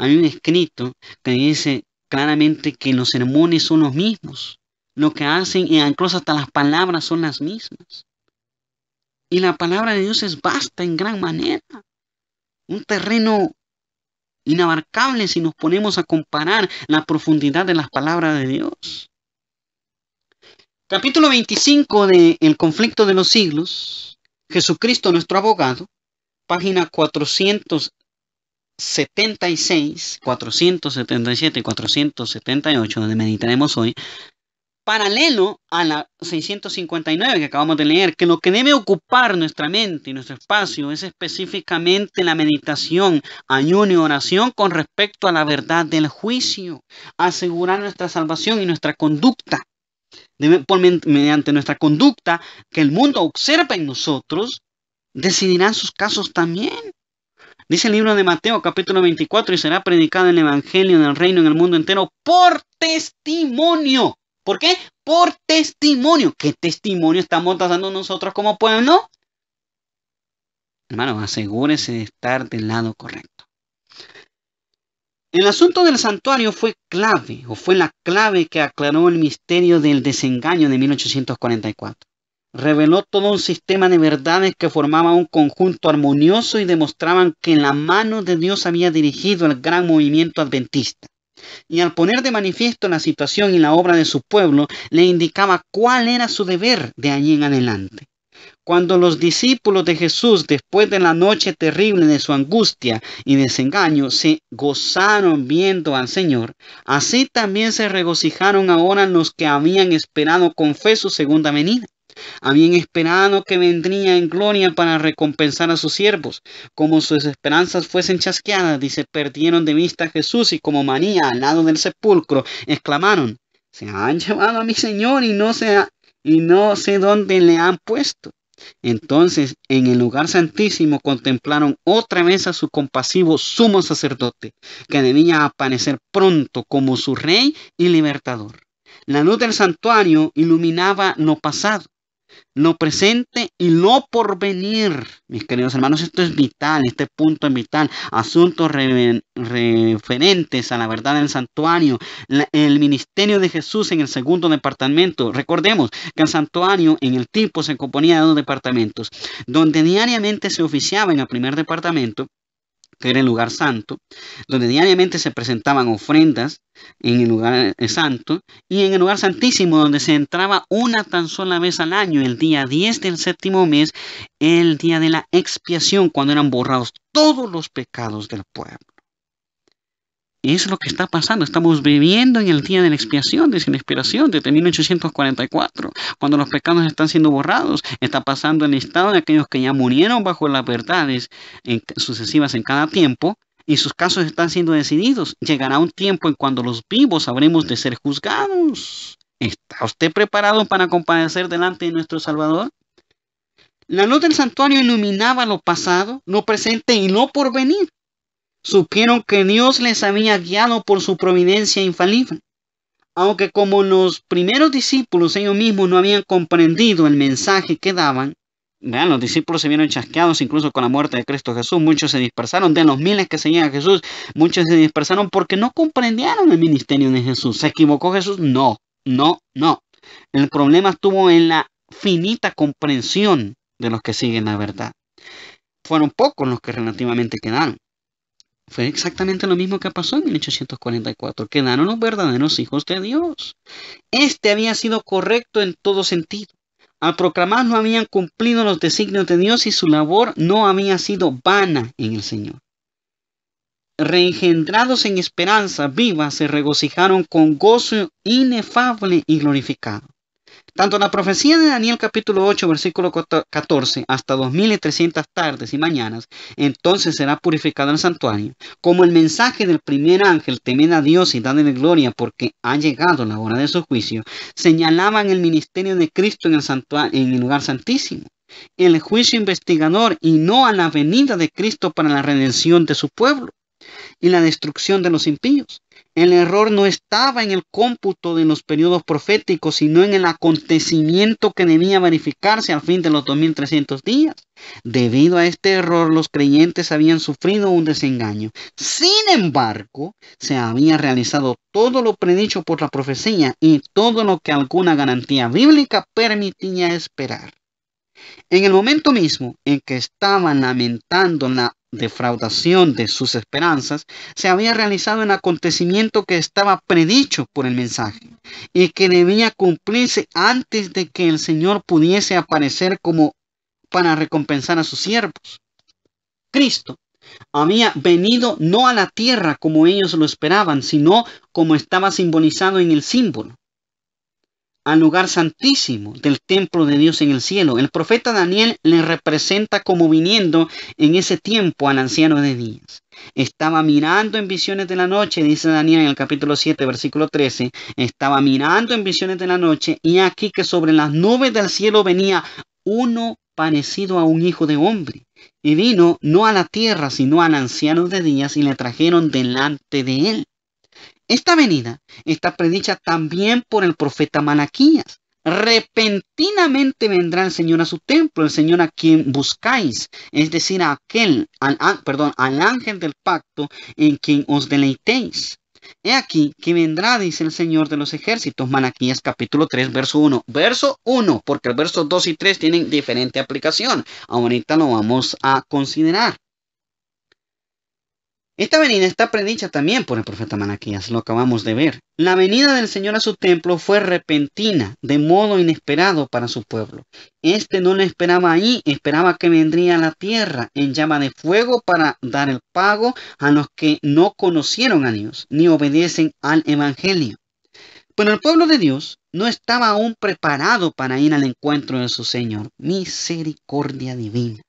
hay un escrito que dice claramente que los sermones son los mismos. Lo que hacen, y e incluso hasta las palabras son las mismas. Y la palabra de Dios es vasta en gran manera. Un terreno inabarcable si nos ponemos a comparar la profundidad de las palabras de Dios. Capítulo 25 de El conflicto de los siglos, Jesucristo nuestro abogado, página 400 76, 477 y 478, donde meditaremos hoy, paralelo a la 659 que acabamos de leer, que lo que debe ocupar nuestra mente y nuestro espacio es específicamente la meditación, ayuno y oración con respecto a la verdad del juicio, asegurar nuestra salvación y nuestra conducta. mediante nuestra conducta que el mundo observa en nosotros, decidirán sus casos también. Dice el libro de Mateo capítulo 24 y será predicado el Evangelio del reino en el mundo entero por testimonio. ¿Por qué? Por testimonio. ¿Qué testimonio estamos dando nosotros como pueblo? Hermano, asegúrese de estar del lado correcto. El asunto del santuario fue clave, o fue la clave que aclaró el misterio del desengaño de 1844 reveló todo un sistema de verdades que formaba un conjunto armonioso y demostraban que la mano de Dios había dirigido el gran movimiento adventista. Y al poner de manifiesto la situación y la obra de su pueblo, le indicaba cuál era su deber de allí en adelante. Cuando los discípulos de Jesús, después de la noche terrible de su angustia y desengaño, se gozaron viendo al Señor, así también se regocijaron ahora los que habían esperado con fe su segunda venida habían esperado que vendría en gloria para recompensar a sus siervos. Como sus esperanzas fuesen chasqueadas, y se perdieron de vista a Jesús y como manía al lado del sepulcro, exclamaron, se han llevado a mi Señor y no, y no sé dónde le han puesto. Entonces, en el lugar santísimo contemplaron otra vez a su compasivo sumo sacerdote, que debía aparecer pronto como su rey y libertador. La luz del santuario iluminaba lo pasado, lo presente y lo venir, Mis queridos hermanos, esto es vital, este punto es vital. Asuntos referentes a la verdad del santuario, el ministerio de Jesús en el segundo departamento. Recordemos que el santuario en el tipo se componía de dos departamentos, donde diariamente se oficiaba en el primer departamento que era el lugar santo, donde diariamente se presentaban ofrendas en el lugar eh, santo y en el lugar santísimo donde se entraba una tan sola vez al año, el día 10 del séptimo mes, el día de la expiación, cuando eran borrados todos los pecados del pueblo. Es lo que está pasando. Estamos viviendo en el día de la expiación, de la expiración, desde 1844, cuando los pecados están siendo borrados. Está pasando en el estado de aquellos que ya murieron bajo las verdades sucesivas en cada tiempo, y sus casos están siendo decididos. Llegará un tiempo en cuando los vivos habremos de ser juzgados. ¿Está usted preparado para comparecer delante de nuestro Salvador? La luz del santuario iluminaba lo pasado, lo presente y lo porvenir supieron que Dios les había guiado por su providencia infalible, aunque como los primeros discípulos ellos mismos no habían comprendido el mensaje que daban, Vean, los discípulos se vieron chasqueados incluso con la muerte de Cristo Jesús. Muchos se dispersaron de los miles que seguían a Jesús. Muchos se dispersaron porque no comprendieron el ministerio de Jesús. ¿Se equivocó Jesús? No, no, no. El problema estuvo en la finita comprensión de los que siguen la verdad. Fueron pocos los que relativamente quedaron. Fue exactamente lo mismo que pasó en 1844. Quedaron los verdaderos hijos de Dios. Este había sido correcto en todo sentido. Al proclamar no habían cumplido los designios de Dios y su labor no había sido vana en el Señor. Reengendrados en esperanza viva, se regocijaron con gozo inefable y glorificado. Tanto la profecía de Daniel capítulo 8, versículo 14, hasta 2300 tardes y mañanas, entonces será purificado el santuario, como el mensaje del primer ángel, temen a Dios y dadle gloria porque ha llegado la hora de su juicio, señalaban el ministerio de Cristo en el, en el lugar santísimo el juicio investigador y no a la venida de Cristo para la redención de su pueblo y la destrucción de los impíos. El error no estaba en el cómputo de los periodos proféticos, sino en el acontecimiento que debía verificarse al fin de los 2300 días. Debido a este error, los creyentes habían sufrido un desengaño. Sin embargo, se había realizado todo lo predicho por la profecía y todo lo que alguna garantía bíblica permitía esperar. En el momento mismo en que estaban lamentando la defraudación de sus esperanzas se había realizado un acontecimiento que estaba predicho por el mensaje y que debía cumplirse antes de que el Señor pudiese aparecer como para recompensar a sus siervos. Cristo había venido no a la tierra como ellos lo esperaban, sino como estaba simbolizado en el símbolo al lugar santísimo del templo de Dios en el cielo. El profeta Daniel le representa como viniendo en ese tiempo al anciano de días. Estaba mirando en visiones de la noche, dice Daniel en el capítulo 7, versículo 13. Estaba mirando en visiones de la noche y aquí que sobre las nubes del cielo venía uno parecido a un hijo de hombre. Y vino no a la tierra, sino al anciano de días y le trajeron delante de él. Esta venida está predicha también por el profeta Manaquías. Repentinamente vendrá el Señor a su templo, el Señor a quien buscáis, es decir, a aquel, al, perdón, al ángel del pacto en quien os deleitéis. He aquí que vendrá, dice el Señor de los ejércitos, Manaquías capítulo 3, verso 1. Verso 1, porque el verso 2 y 3 tienen diferente aplicación. Ahorita lo vamos a considerar. Esta venida está predicha también por el profeta Malaquías, lo acabamos de ver. La venida del Señor a su templo fue repentina, de modo inesperado para su pueblo. Este no lo esperaba ahí, esperaba que vendría a la tierra en llama de fuego para dar el pago a los que no conocieron a Dios ni obedecen al Evangelio. Pero el pueblo de Dios no estaba aún preparado para ir al encuentro de su Señor. Misericordia divina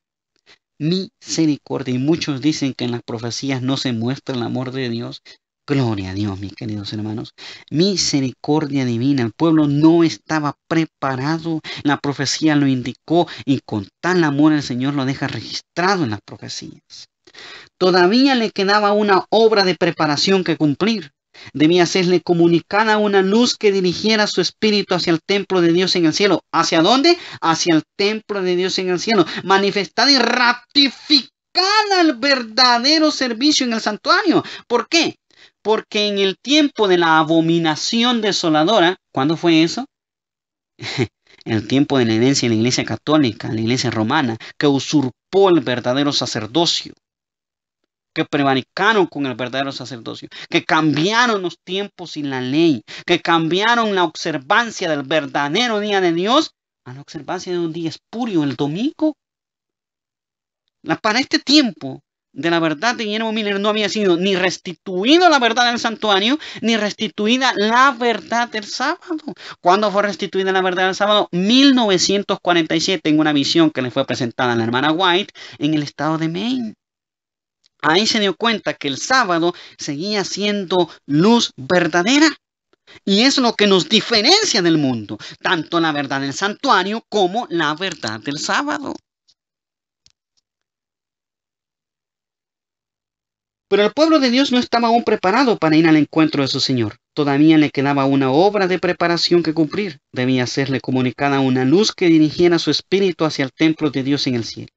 misericordia. Y muchos dicen que en las profecías no se muestra el amor de Dios. Gloria a Dios, mis queridos hermanos. Misericordia divina. El pueblo no estaba preparado. La profecía lo indicó y con tal amor el Señor lo deja registrado en las profecías. Todavía le quedaba una obra de preparación que cumplir debía serle comunicada una luz que dirigiera su espíritu hacia el templo de Dios en el cielo. ¿Hacia dónde? Hacia el templo de Dios en el cielo. Manifestada y ratificada el verdadero servicio en el santuario. ¿Por qué? Porque en el tiempo de la abominación desoladora, ¿cuándo fue eso? En el tiempo de la herencia en la iglesia católica, la iglesia romana, que usurpó el verdadero sacerdocio que prevaricaron con el verdadero sacerdocio, que cambiaron los tiempos y la ley, que cambiaron la observancia del verdadero día de Dios a la observancia de un día espurio, el domingo. La, para este tiempo de la verdad de Guillermo Miller no había sido ni restituida la verdad del santuario, ni restituida la verdad del sábado. cuando fue restituida la verdad del sábado? 1947, en una visión que le fue presentada a la hermana White en el estado de Maine ahí se dio cuenta que el sábado seguía siendo luz verdadera. Y es lo que nos diferencia del mundo, tanto la verdad del santuario como la verdad del sábado. Pero el pueblo de Dios no estaba aún preparado para ir al encuentro de su Señor. Todavía le quedaba una obra de preparación que cumplir. Debía serle comunicada una luz que dirigiera su espíritu hacia el templo de Dios en el cielo.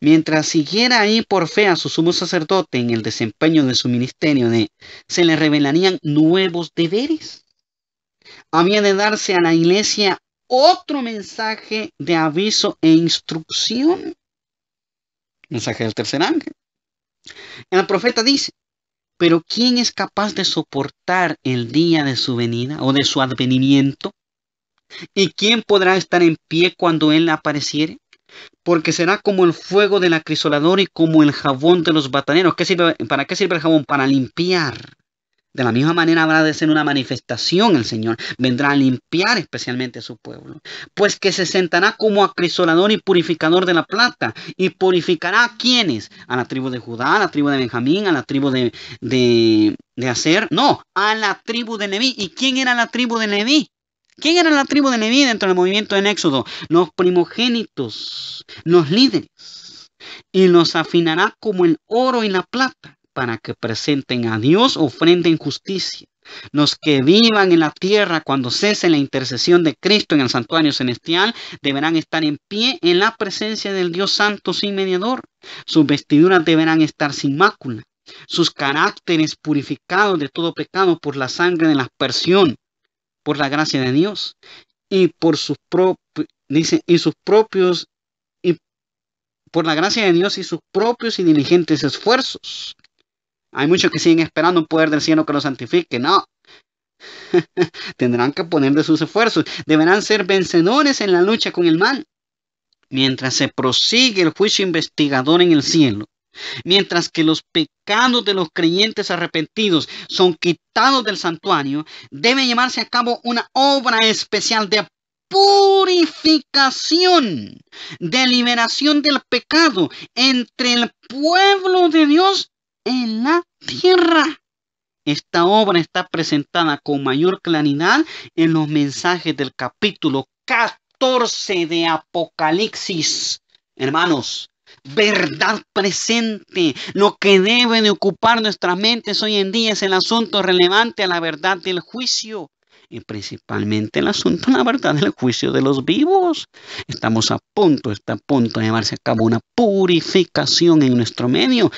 Mientras siguiera ahí por fe a su sumo sacerdote en el desempeño de su ministerio, se le revelarían nuevos deberes. Había de darse a la iglesia otro mensaje de aviso e instrucción. Mensaje del tercer ángel. El profeta dice, pero ¿quién es capaz de soportar el día de su venida o de su advenimiento? ¿Y quién podrá estar en pie cuando Él apareciere? porque será como el fuego del acrisolador y como el jabón de los bataneros. ¿Para qué sirve el jabón? Para limpiar. De la misma manera habrá de ser una manifestación el Señor. Vendrá a limpiar especialmente a su pueblo. Pues que se sentará como acrisolador y purificador de la plata. Y purificará a quienes? A la tribu de Judá, a la tribu de Benjamín, a la tribu de, de, de No, a la tribu de Leví. ¿Y quién era la tribu de Leví? ¿Quién era la tribu de Leví dentro del movimiento de Éxodo? Los primogénitos, los líderes. Y los afinará como el oro y la plata para que presenten a Dios ofrenda en justicia. Los que vivan en la tierra cuando cese la intercesión de Cristo en el santuario celestial deberán estar en pie en la presencia del Dios Santo sin mediador. Sus vestiduras deberán estar sin mácula, sus caracteres purificados de todo pecado por la sangre de la persión por la gracia de Dios y por sus propios, dice, y sus propios, por la gracia de Dios y sus propios y diligentes esfuerzos. Hay muchos que siguen esperando un poder del cielo que los santifique. No. Tendrán que poner de sus esfuerzos. Deberán ser vencedores en la lucha con el mal. Mientras se prosigue el juicio investigador en el cielo, Mientras que los pecados de los creyentes arrepentidos son quitados del santuario, debe llevarse a cabo una obra especial de purificación, de liberación del pecado entre el pueblo de Dios en la tierra. Esta obra está presentada con mayor claridad en los mensajes del capítulo 14 de Apocalipsis. Hermanos, verdad presente. Lo que debe de ocupar nuestras mentes hoy en día es el asunto relevante a la verdad del juicio. Y principalmente el asunto, la verdad, del juicio de los vivos. Estamos a punto, está a punto de llevarse a cabo una purificación en nuestro medio.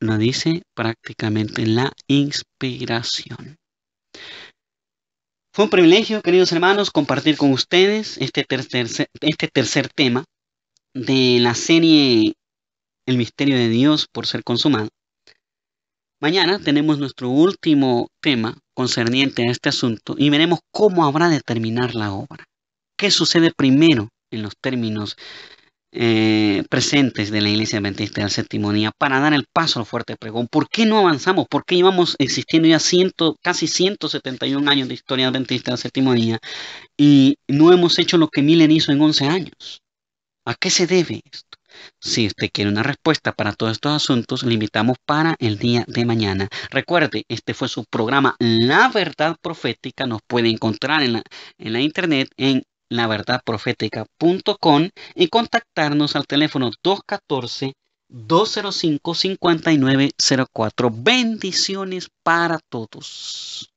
Lo dice prácticamente la inspiración. Fue un privilegio, queridos hermanos, compartir con ustedes este tercer, este tercer tema de la serie El misterio de Dios por ser consumado. Mañana tenemos nuestro último tema concerniente a este asunto y veremos cómo habrá de terminar la obra. ¿Qué sucede primero en los términos eh, presentes de la Iglesia Adventista del Séptimo Día para dar el paso al fuerte pregón? ¿Por qué no avanzamos? ¿Por qué llevamos existiendo ya ciento, casi 171 años de historia adventista del Séptimo Día y no hemos hecho lo que milen hizo en 11 años? ¿A qué se debe esto? Si usted quiere una respuesta para todos estos asuntos, le invitamos para el día de mañana. Recuerde, este fue su programa La Verdad Profética. Nos puede encontrar en la, en la internet en laverdadprofética.com y contactarnos al teléfono 214 205 5904. Bendiciones para todos.